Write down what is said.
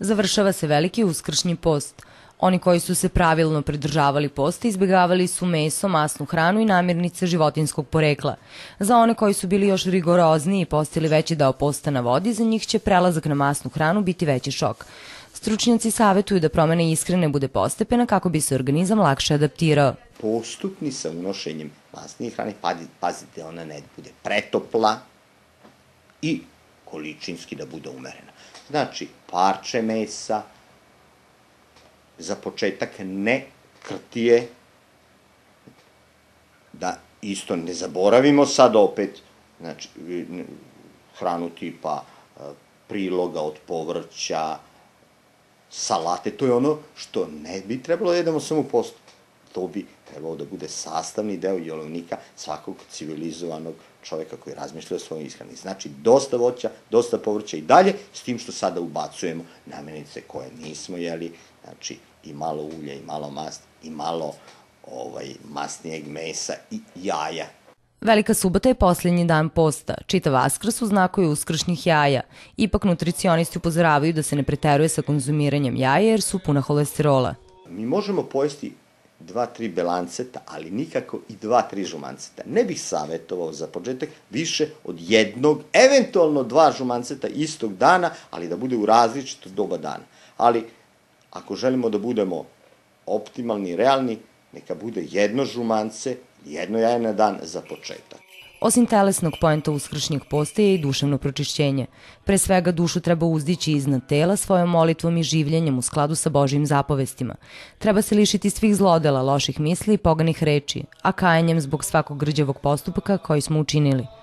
završava se veliki uskršnji post. Oni koji su se pravilno pridržavali posta izbjegavali su meso, masnu hranu i namirnice životinskog porekla. Za one koji su bili još rigorozniji i postili veći dao posta na vodi, za njih će prelazak na masnu hranu biti veći šok. Stručnjaci savetuju da promene iskrene bude postepena kako bi se organizam lakše adaptirao. Postupni sa unošenjem masnih hrane, pazite ona ne bude pretopla i količinski da bude umerena. Znači, parče mesa, za početak ne krtije, da isto ne zaboravimo sad opet, znači, hranu tipa e, priloga od povrća, salate, to je ono što ne bi trebalo da jedemo samo posto to bi trebalo da bude sastavni deo jelovnika svakog civilizovanog čoveka koji razmišlja o svojoj ishrani. Znači, dosta voća, dosta povrća i dalje, s tim što sada ubacujemo namenice koje nismo jeli, znači i malo ulja, i malo mast, i malo ovaj, masnijeg mesa i jaja. Velika subota je posljednji dan posta. Čita Vaskrs u znaku je uskršnjih jaja. Ipak nutricionisti upozoravaju da se ne preteruje sa konzumiranjem jaja jer su puna holesterola. Mi možemo pojesti dva, tri belanceta, ali nikako i dva, tri žumanceta. Ne bih savjetovao za početak više od jednog, eventualno dva žumanceta istog dana, ali da bude u različito doba dana. Ali, ako želimo da budemo optimalni, realni, neka bude jedno žumance, jedno jaje na dan za početak. Osim telesnog poenta uskršnjeg postaje i duševno pročišćenje. Pre svega dušu treba uzdići iznad tela svojom molitvom i življenjem u skladu sa Božim zapovestima. Treba se lišiti svih zlodela, loših misli i poganih reči, a kajanjem zbog svakog grđevog postupka koji smo učinili –